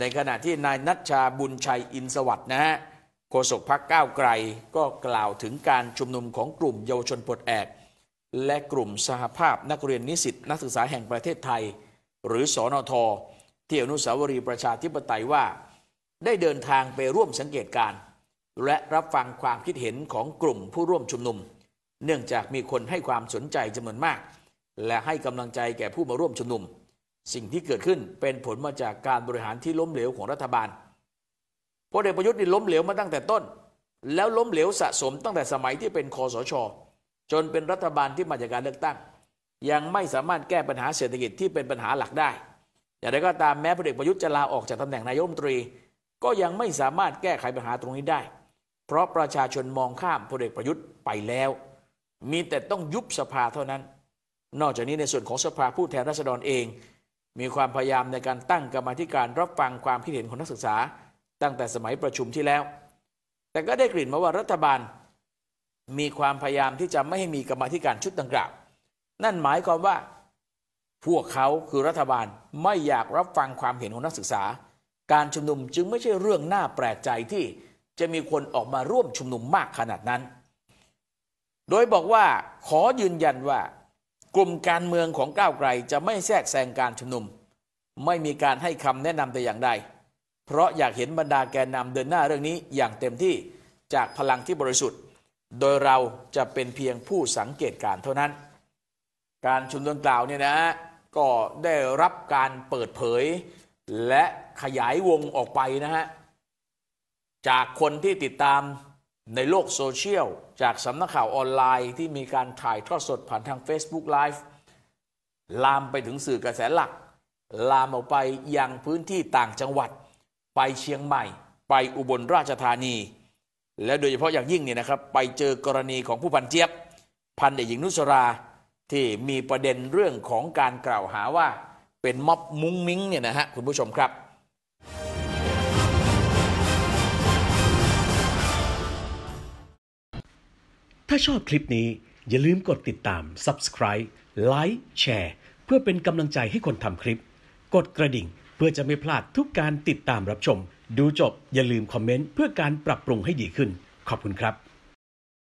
ในขณะที่นายนัชชาบุญชัยอินสวัสด์นะฮะโฆษกพักก้าวไกลก็กล่าวถึงการชุมนุมของกลุ่มเยาวชนปลดแอก และกลุ่มสหภาพนักเรียนนิสิตนักศึกษาแห่งประเทศไทย หรือสอนอทที่อนุสาวรีย์ประชาธิปไตยว่า ได้เดินทางไปร่วมสังเกตการ และรับฟังความคิดเห็นของกลุ่มผู้ร่วมชุมนุม เนื่องจากมีคนให้ความสนใจจำนวนมาก และให้กำลังใจแก่ผู้มาร่วมชุมนุมสิ่งที่เกิดขึ้นเป็นผลมาจากการบริหารที่ล้มเหลวของรัฐบาลพลเอกประยุทธ์นี่ล้มเหลวมาตั้งแต่ต้น แล้วล้มเหลวสะสมตั้งแต่สมัยที่เป็นคอสช จนเป็นรัฐบาลที่มาจากการเลือกตั้ง ยังไม่สามารถแก้ปัญหาเศรษฐกิจที่เป็นปัญหาหลักได้ อย่างไรก็ตามแม้พลเอกประยุทธ์จะลาออกจากตำแหน่งนายกรัฐมนตรี ก็ยังไม่สามารถแก้ไขปัญหาตรงนี้ได้ เพราะประชาชนมองข้ามพลเอกประยุทธ์ไปแล้ว มีแต่ต้องยุบสภาเท่านั้น นอกจากนี้ในส่วนของสภาผู้แทนราษฎรเองมีความพยายามในการตั้งกรรมธิการ รับฟังความคิดเห็นของนักศึกษาตั้งแต่สมัยประชุมที่แล้ว แต่ก็ได้กลิ่นมาว่ารัฐบาลมีความพยายามที่จะไม่ให้มีกรรมธิการชุดดังกล่าวนั่นหมายความว่าพวกเขาคือรัฐบาลไม่อยากรับฟังความเห็นของนักศึกษาการชุมนุมจึงไม่ใช่เรื่องน่าแปลกใจที่จะมีคนออกมาร่วมชุมนุมมากขนาดนั้น โดยบอกว่าขอยืนยันว่ากลุ่มการเมืองของก้าวไกลจะไม่แทรกแซงการชุมนุม ไม่มีการให้คำแนะนำแต่อย่างใด เพราะอยากเห็นบรรดาแกนนำเดินหน้าเรื่องนี้อย่างเต็มที่จากพลังที่บริสุทธิ์ โดยเราจะเป็นเพียงผู้สังเกตการเท่านั้น การชุมนุมกล่าวเนี่ยนะ ก็ได้รับการเปิดเผย และขยายวงออกไปนะฮะจากคนที่ติดตามในโลกโซเชียล จากสำนักข่าวออนไลน์ที่มีการถ่ายทอดสดผ่านทาง Facebook Live ลามไปถึงสื่อกระแสหลัก ลามออกไปยังพื้นที่ต่างจังหวัดไปเชียงใหม่ ไปอุบลราชธานี และโดยเฉพาะอย่างยิ่งเนี่ยนะครับไปเจอกรณีของผู้พันเจี๊ยบ พันเอกหญิงนุสราที่มีประเด็นเรื่องของการกล่าวหาว่าเป็นม็อบมุ้งมิ้งเนี่ยนะฮะคุณผู้ชมครับถ้าชอบคลิปนี้ อย่าลืมกดติดตาม subscribe ไลค์แชร์เพื่อเป็นกำลังใจให้คนทำคลิป กดกระดิ่งเพื่อจะไม่พลาดทุกการติดตามรับชม ดูจบอย่าลืมคอมเมนต์เพื่อการปรับปรุงให้ดีขึ้น ขอบคุณครับ